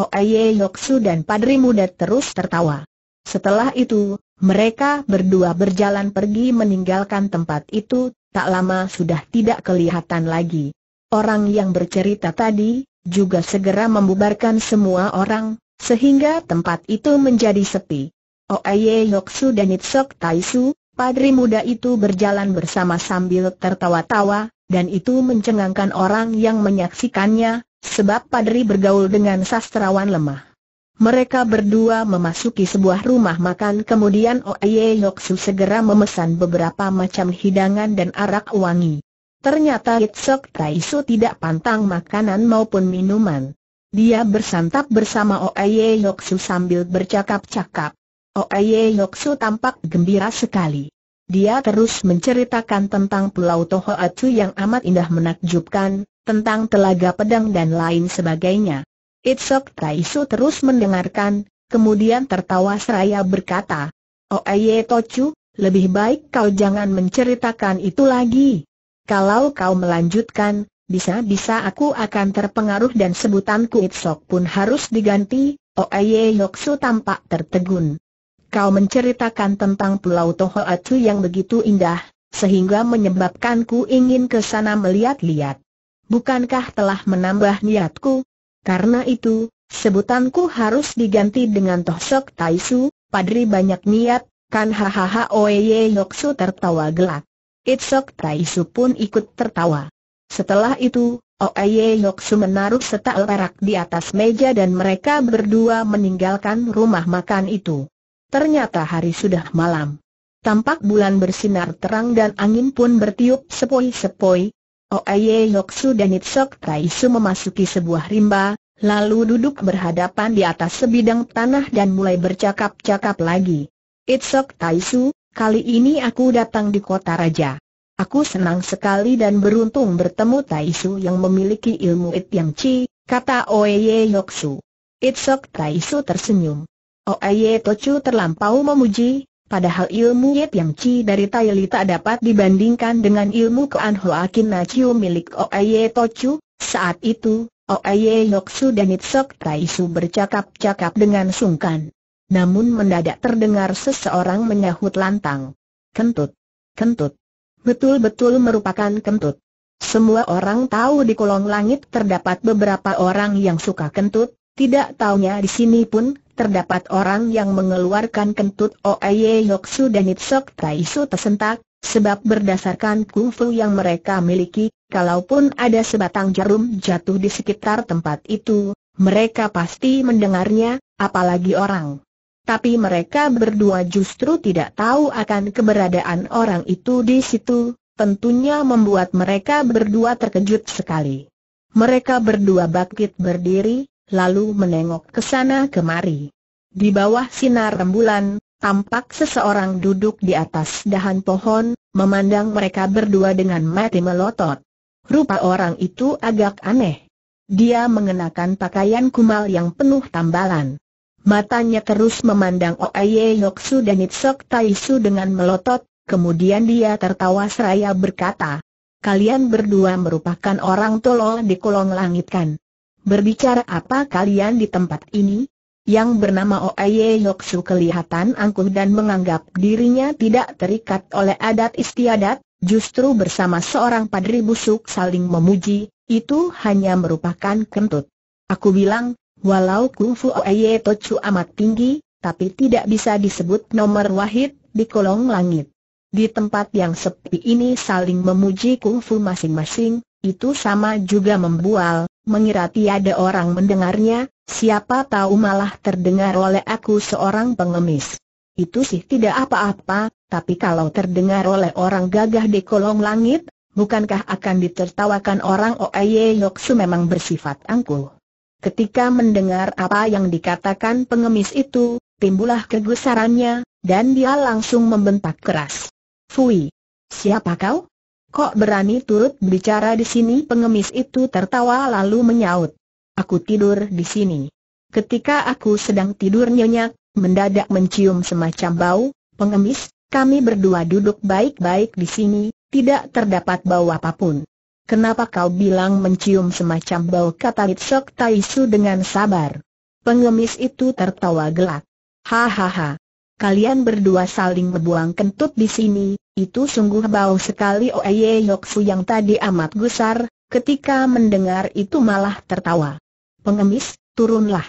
Oye Yoksu dan Padri Muda terus tertawa. Setelah itu, mereka berdua berjalan pergi meninggalkan tempat itu, tak lama sudah tidak kelihatan lagi. Orang yang bercerita tadi, juga segera membubarkan semua orang, sehingga tempat itu menjadi sepi. Oaye Yoksu dan Itsok Taisu, padri muda itu berjalan bersama sambil tertawa-tawa, dan itu mencengangkan orang yang menyaksikannya, sebab padri bergaul dengan sastrawan lemah. Mereka berdua memasuki sebuah rumah makan kemudian Oaye Yoksu segera memesan beberapa macam hidangan dan arak wangi. Ternyata Itzok Taisu tidak pantang makanan maupun minuman. Dia bersantap bersama Oeye Yoksu sambil bercakap-cakap. Oeye Yoksu tampak gembira sekali. Dia terus menceritakan tentang Pulau Toho Tohoatu yang amat indah menakjubkan, tentang telaga pedang dan lain sebagainya. Itzok Taisu terus mendengarkan, kemudian tertawa seraya berkata, Oeye Tochu, lebih baik kau jangan menceritakan itu lagi. Kalau kau melanjutkan, bisa-bisa aku akan terpengaruh dan sebutanku Itsok pun harus diganti, Aye Yoksu tampak tertegun. Kau menceritakan tentang Pulau Tohoatu yang begitu indah, sehingga menyebabkanku ingin ke sana melihat-lihat. Bukankah telah menambah niatku? Karena itu, sebutanku harus diganti dengan Tohsok Taisu, padri banyak niat, kan hahaha Oye Yoksu tertawa gelak. Itzok Taisu pun ikut tertawa. Setelah itu, Oeye Yoksu menaruh setel perak di atas meja dan mereka berdua meninggalkan rumah makan itu. Ternyata hari sudah malam. Tampak bulan bersinar terang dan angin pun bertiup sepoi-sepoi. Oeye Yoksu dan Itzok Taisu memasuki sebuah rimba, lalu duduk berhadapan di atas sebidang tanah dan mulai bercakap-cakap lagi. Itzok Taisu, Kali ini aku datang di kota raja. Aku senang sekali dan beruntung bertemu Taisu yang memiliki ilmu It Yang Chi, kata Oeye Yoksu. Itzok Taisu tersenyum. Oeye Tochu terlampau memuji, padahal ilmu It Yang Chi dari Taili tak dapat dibandingkan dengan ilmu Kean Hoa Kinachiu milik Oeye Tochu. Saat itu, Oeye Yoksu dan Itzok Taisu bercakap-cakap dengan sungkan. Namun mendadak terdengar seseorang menyahut lantang. Kentut. Kentut. Betul-betul merupakan kentut. Semua orang tahu di kolong langit terdapat beberapa orang yang suka kentut, tidak taunya di sini pun terdapat orang yang mengeluarkan kentut Oh Oye Yoksu dan Itsok Taisu tersentak, sebab berdasarkan kungfu yang mereka miliki, kalaupun ada sebatang jarum jatuh di sekitar tempat itu, mereka pasti mendengarnya, apalagi orang tapi mereka berdua justru tidak tahu akan keberadaan orang itu di situ, tentunya membuat mereka berdua terkejut sekali. Mereka berdua bangkit berdiri, lalu menengok ke sana kemari. Di bawah sinar rembulan, tampak seseorang duduk di atas dahan pohon, memandang mereka berdua dengan mati melotot. Rupa orang itu agak aneh. Dia mengenakan pakaian kumal yang penuh tambalan. Matanya terus memandang Oye Yoksu dan Itsok Taisu dengan melotot, kemudian dia tertawa seraya berkata, Kalian berdua merupakan orang tolol di kolong langit kan? Berbicara apa kalian di tempat ini? Yang bernama Oye Yoksu kelihatan angkuh dan menganggap dirinya tidak terikat oleh adat istiadat, justru bersama seorang padri busuk saling memuji, itu hanya merupakan kentut. Aku bilang, Walau kungfu Oye Tochu amat tinggi, tapi tidak bisa disebut nomor wahid di kolong langit. Di tempat yang sepi ini saling memuji kungfu masing-masing, itu sama juga membual, mengira tiada orang mendengarnya, siapa tahu malah terdengar oleh aku seorang pengemis. Itu sih tidak apa-apa, tapi kalau terdengar oleh orang gagah di kolong langit, bukankah akan ditertawakan orang Oye Yoksu memang bersifat angkuh? Ketika mendengar apa yang dikatakan pengemis itu, timbullah kegusarannya, dan dia langsung membentak keras. Fui! Siapa kau? Kok berani turut bicara di sini? Pengemis itu tertawa lalu menyaut. Aku tidur di sini. Ketika aku sedang tidur nyenyak, mendadak mencium semacam bau, pengemis, kami berdua duduk baik-baik di sini, tidak terdapat bau apapun. Kenapa kau bilang mencium semacam bau kata Litsok Taisu dengan sabar? Pengemis itu tertawa gelak. Hahaha. Kalian berdua saling membuang kentut di sini, itu sungguh bau sekali Oye Yoksu yang tadi amat gusar, ketika mendengar itu malah tertawa. Pengemis, turunlah.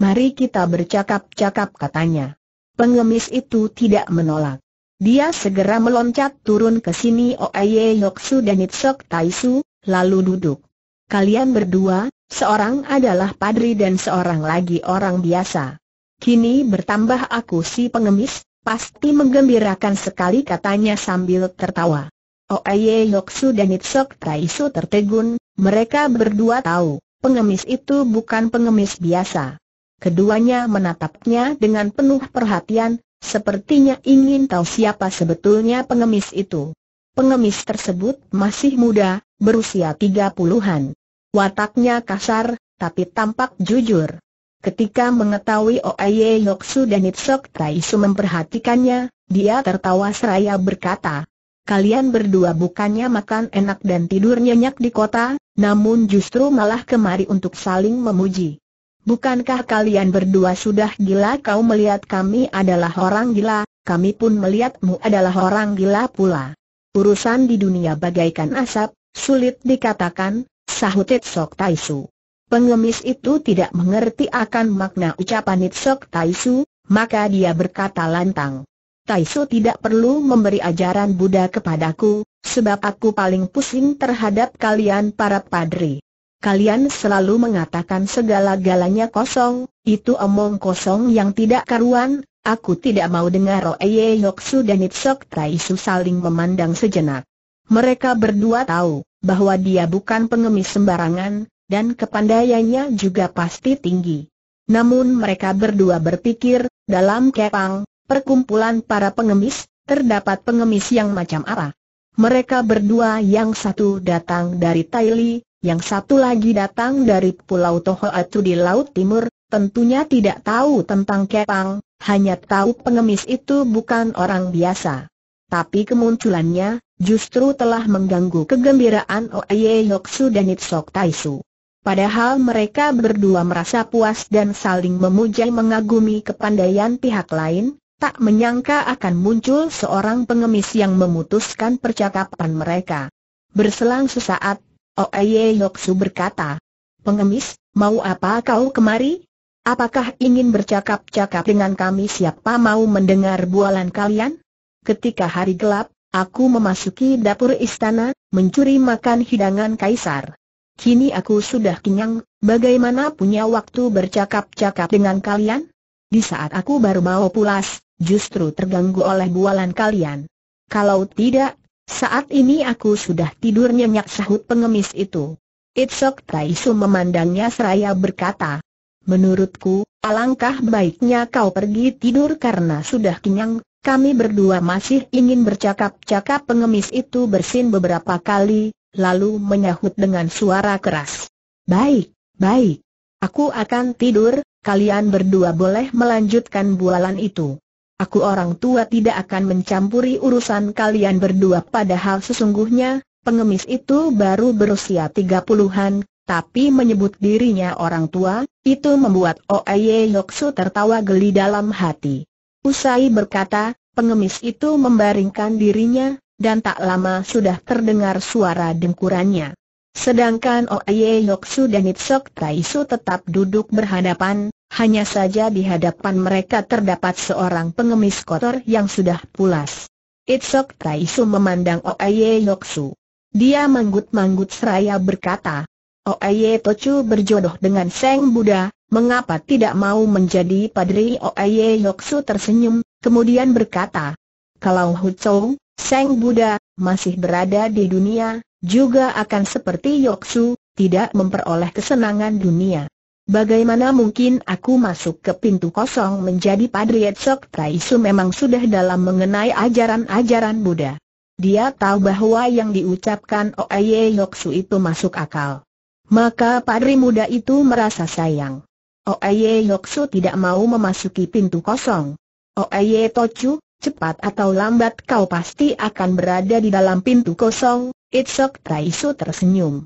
Mari kita bercakap-cakap katanya. Pengemis itu tidak menolak. Dia segera meloncat turun ke sini Oye Yoksu dan Itsok Taisu, lalu duduk. Kalian berdua, seorang adalah padri dan seorang lagi orang biasa. Kini bertambah aku si pengemis, pasti menggembirakan sekali katanya sambil tertawa. Oye Yoksu dan Itsok Taisu tertegun, mereka berdua tahu, pengemis itu bukan pengemis biasa. Keduanya menatapnya dengan penuh perhatian, Sepertinya ingin tahu siapa sebetulnya pengemis itu. Pengemis tersebut masih muda, berusia tiga puluhan. Wataknya kasar, tapi tampak jujur. Ketika mengetahui Oye Yoksu dan Itsok Taisu memperhatikannya, dia tertawa seraya berkata, Kalian berdua bukannya makan enak dan tidur nyenyak di kota, namun justru malah kemari untuk saling memuji. Bukankah kalian berdua sudah gila kau melihat kami adalah orang gila, kami pun melihatmu adalah orang gila pula. Urusan di dunia bagaikan asap, sulit dikatakan, sahut Sok Taisu. Pengemis itu tidak mengerti akan makna ucapan Itsok Taisu, maka dia berkata lantang. Taisu tidak perlu memberi ajaran Buddha kepadaku, sebab aku paling pusing terhadap kalian para padri kalian selalu mengatakan segala-galanya kosong, itu omong kosong yang tidak karuan, aku tidak mau dengar Oeye Yoksu dan Itsok Taisu saling memandang sejenak. Mereka berdua tahu, bahwa dia bukan pengemis sembarangan, dan kepandaiannya juga pasti tinggi. Namun mereka berdua berpikir, dalam kepang, perkumpulan para pengemis, terdapat pengemis yang macam apa. Mereka berdua yang satu datang dari Thailand, yang satu lagi datang dari Pulau Tohoatu di Laut Timur, tentunya tidak tahu tentang Kepang, hanya tahu pengemis itu bukan orang biasa. Tapi kemunculannya, justru telah mengganggu kegembiraan Oye Yoksu dan Itsok Taisu. Padahal mereka berdua merasa puas dan saling memuja mengagumi kepandaian pihak lain, tak menyangka akan muncul seorang pengemis yang memutuskan percakapan mereka. Berselang sesaat, Oeye Yoksu berkata. Pengemis, mau apa kau kemari? Apakah ingin bercakap-cakap dengan kami siapa mau mendengar bualan kalian? Ketika hari gelap, aku memasuki dapur istana, mencuri makan hidangan kaisar. Kini aku sudah kenyang, bagaimana punya waktu bercakap-cakap dengan kalian? Di saat aku baru mau pulas, justru terganggu oleh bualan kalian. Kalau tidak, saat ini aku sudah tidur nyenyak sahut pengemis itu. Itsok Taisu memandangnya seraya berkata, Menurutku, alangkah baiknya kau pergi tidur karena sudah kenyang, kami berdua masih ingin bercakap-cakap pengemis itu bersin beberapa kali, lalu menyahut dengan suara keras. Baik, baik. Aku akan tidur, kalian berdua boleh melanjutkan bualan itu. Aku orang tua tidak akan mencampuri urusan kalian berdua padahal sesungguhnya, pengemis itu baru berusia tiga puluhan, tapi menyebut dirinya orang tua, itu membuat Oeye Yoksu tertawa geli dalam hati. Usai berkata, pengemis itu membaringkan dirinya, dan tak lama sudah terdengar suara dengkurannya. Sedangkan Oye Yoksu dan Itsok Taisu tetap duduk berhadapan, hanya saja di hadapan mereka terdapat seorang pengemis kotor yang sudah pulas. Itsok Kaisu memandang Oaye Yoksu. Dia manggut-manggut seraya berkata, Oaye Tochu berjodoh dengan Seng Buddha, mengapa tidak mau menjadi padri Oaye Yoksu tersenyum, kemudian berkata, Kalau Hucou, Seng Buddha, masih berada di dunia, juga akan seperti Yoksu, tidak memperoleh kesenangan dunia. Bagaimana mungkin aku masuk ke pintu kosong menjadi Padri Sok Taisu memang sudah dalam mengenai ajaran-ajaran Buddha. Dia tahu bahwa yang diucapkan Oeye Yoksu itu masuk akal. Maka Padri muda itu merasa sayang. Oeye Yoksu tidak mau memasuki pintu kosong. Oeye Tochu, cepat atau lambat kau pasti akan berada di dalam pintu kosong, Itzok Taisu tersenyum.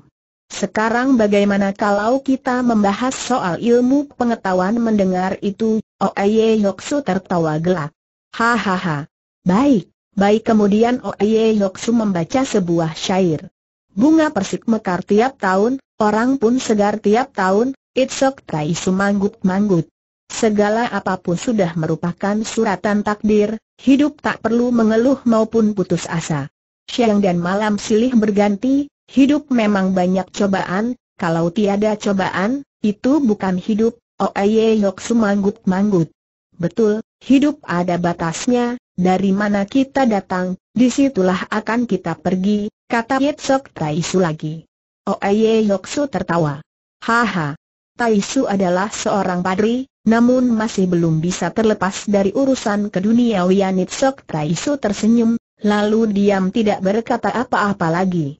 Sekarang bagaimana kalau kita membahas soal ilmu pengetahuan mendengar itu? Oye Yoksu tertawa gelak. Hahaha. Baik, baik kemudian Oye Yoksu membaca sebuah syair. Bunga persik mekar tiap tahun, orang pun segar tiap tahun, itsok su manggut manggut Segala apapun sudah merupakan suratan takdir, hidup tak perlu mengeluh maupun putus asa. Siang dan malam silih berganti, Hidup memang banyak cobaan, kalau tiada cobaan, itu bukan hidup, Oye Yok sumanggut-manggut. Betul, hidup ada batasnya, dari mana kita datang, disitulah akan kita pergi, kata Yetsok Taisu lagi. Oye Yoksu tertawa. Haha. Taisu adalah seorang padri, namun masih belum bisa terlepas dari urusan ke keduniawian Yetsok Taisu tersenyum, lalu diam tidak berkata apa-apa lagi.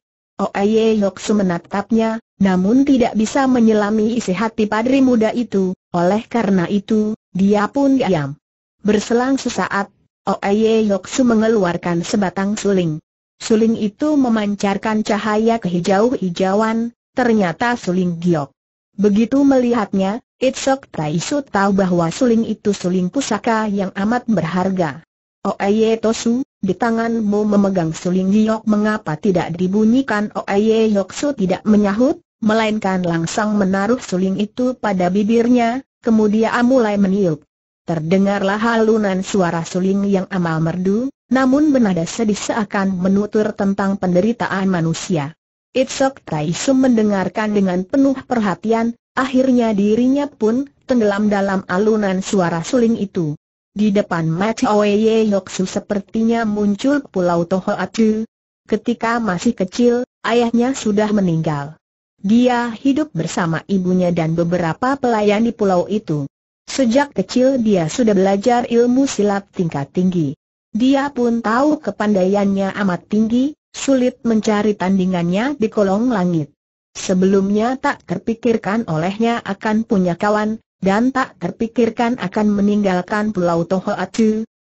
Yok su menatapnya, namun tidak bisa menyelami isi hati padri muda itu, oleh karena itu, dia pun diam. Berselang sesaat, Yok su mengeluarkan sebatang suling. Suling itu memancarkan cahaya kehijau-hijauan, ternyata suling giok. Begitu melihatnya, Itzok Taisu tahu bahwa suling itu suling pusaka yang amat berharga. Oeye Tosu, di tanganmu memegang suling giok mengapa tidak dibunyikan Oeye Yoksu tidak menyahut, melainkan langsung menaruh suling itu pada bibirnya, kemudian mulai meniup. Terdengarlah halunan suara suling yang amal merdu, namun benada sedih seakan menutur tentang penderitaan manusia. Itsok Taisu mendengarkan dengan penuh perhatian, akhirnya dirinya pun tenggelam dalam alunan suara suling itu. Di depan mata Oye Yoksu sepertinya muncul Pulau Atu. Ketika masih kecil, ayahnya sudah meninggal. Dia hidup bersama ibunya dan beberapa pelayan di pulau itu. Sejak kecil dia sudah belajar ilmu silat tingkat tinggi. Dia pun tahu kepandaiannya amat tinggi, sulit mencari tandingannya di kolong langit. Sebelumnya tak terpikirkan olehnya akan punya kawan, dan tak terpikirkan akan meninggalkan Pulau Tohoatu,